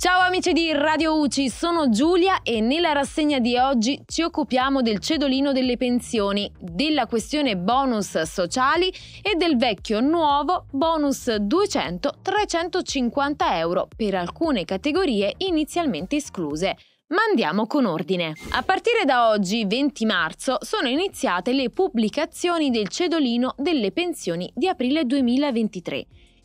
Ciao amici di Radio UCI, sono Giulia e nella rassegna di oggi ci occupiamo del cedolino delle pensioni, della questione bonus sociali e del vecchio nuovo bonus 200-350 euro per alcune categorie inizialmente escluse. Ma andiamo con ordine. A partire da oggi, 20 marzo, sono iniziate le pubblicazioni del cedolino delle pensioni di aprile 2023.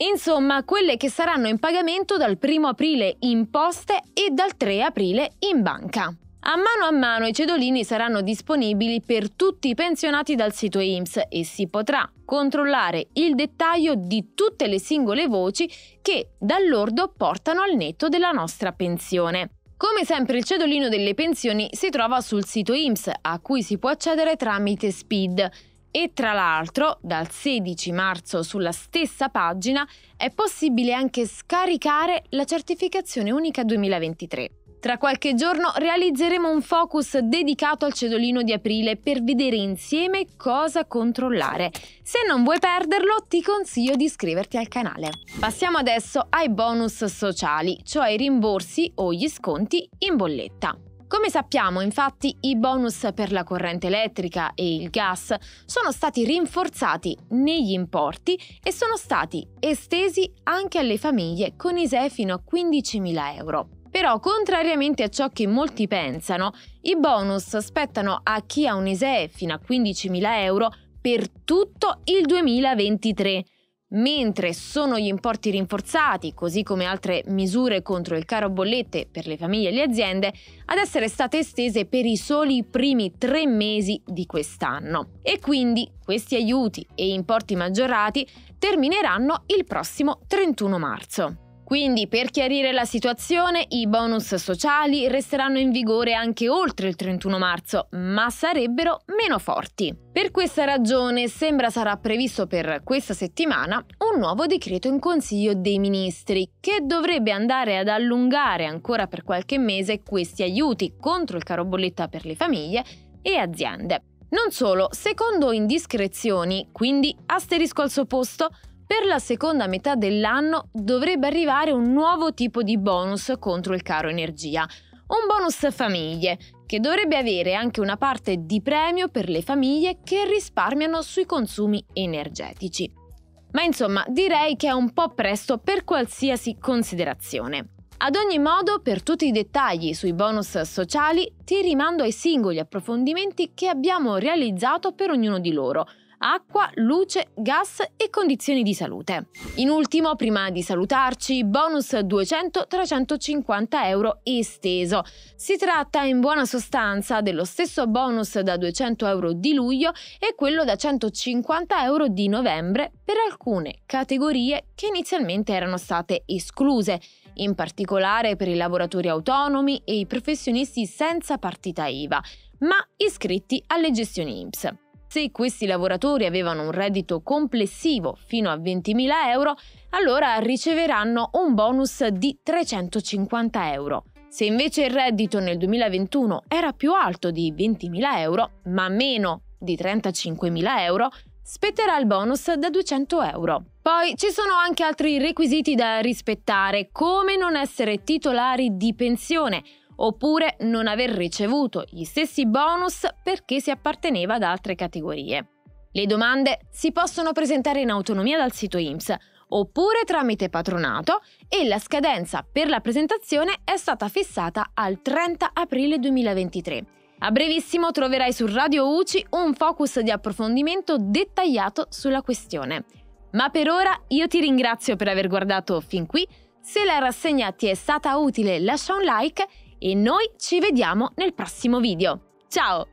Insomma, quelle che saranno in pagamento dal 1 aprile in poste e dal 3 aprile in banca. A mano a mano i cedolini saranno disponibili per tutti i pensionati dal sito IMSS e si potrà controllare il dettaglio di tutte le singole voci che dall'ordo portano al netto della nostra pensione. Come sempre il cedolino delle pensioni si trova sul sito IMSS a cui si può accedere tramite SPID e tra l'altro dal 16 marzo sulla stessa pagina è possibile anche scaricare la certificazione unica 2023. Tra qualche giorno realizzeremo un focus dedicato al cedolino di aprile per vedere insieme cosa controllare. Se non vuoi perderlo, ti consiglio di iscriverti al canale. Passiamo adesso ai bonus sociali, cioè i rimborsi o gli sconti in bolletta. Come sappiamo, infatti, i bonus per la corrente elettrica e il gas sono stati rinforzati negli importi e sono stati estesi anche alle famiglie con ISEE fino a 15.000 euro. Però, contrariamente a ciò che molti pensano, i bonus spettano a chi ha un ISEE fino a 15.000 euro per tutto il 2023, mentre sono gli importi rinforzati, così come altre misure contro il caro bollette per le famiglie e le aziende, ad essere state estese per i soli primi tre mesi di quest'anno. E quindi questi aiuti e importi maggiorati termineranno il prossimo 31 marzo. Quindi, per chiarire la situazione, i bonus sociali resteranno in vigore anche oltre il 31 marzo, ma sarebbero meno forti. Per questa ragione sembra sarà previsto per questa settimana un nuovo decreto in Consiglio dei Ministri, che dovrebbe andare ad allungare ancora per qualche mese questi aiuti contro il caro bolletta per le famiglie e aziende. Non solo, secondo indiscrezioni, quindi asterisco al suo posto, per la seconda metà dell'anno dovrebbe arrivare un nuovo tipo di bonus contro il caro energia, un bonus famiglie, che dovrebbe avere anche una parte di premio per le famiglie che risparmiano sui consumi energetici. Ma insomma, direi che è un po' presto per qualsiasi considerazione. Ad ogni modo, per tutti i dettagli sui bonus sociali, ti rimando ai singoli approfondimenti che abbiamo realizzato per ognuno di loro – acqua, luce, gas e condizioni di salute. In ultimo, prima di salutarci, bonus 200-350 euro esteso. Si tratta in buona sostanza dello stesso bonus da 200 euro di luglio e quello da 150 euro di novembre per alcune categorie che inizialmente erano state escluse, in particolare per i lavoratori autonomi e i professionisti senza partita IVA, ma iscritti alle gestioni IMSS. Se questi lavoratori avevano un reddito complessivo fino a 20.000 euro, allora riceveranno un bonus di 350 euro. Se invece il reddito nel 2021 era più alto di 20.000 euro, ma meno di 35.000 euro, spetterà il bonus da 200 euro. Poi ci sono anche altri requisiti da rispettare, come non essere titolari di pensione, oppure non aver ricevuto gli stessi bonus perché si apparteneva ad altre categorie. Le domande si possono presentare in autonomia dal sito IMSS oppure tramite patronato e la scadenza per la presentazione è stata fissata al 30 aprile 2023. A brevissimo troverai su Radio UCI un focus di approfondimento dettagliato sulla questione. Ma per ora io ti ringrazio per aver guardato fin qui. Se la rassegna ti è stata utile lascia un like e noi ci vediamo nel prossimo video. Ciao!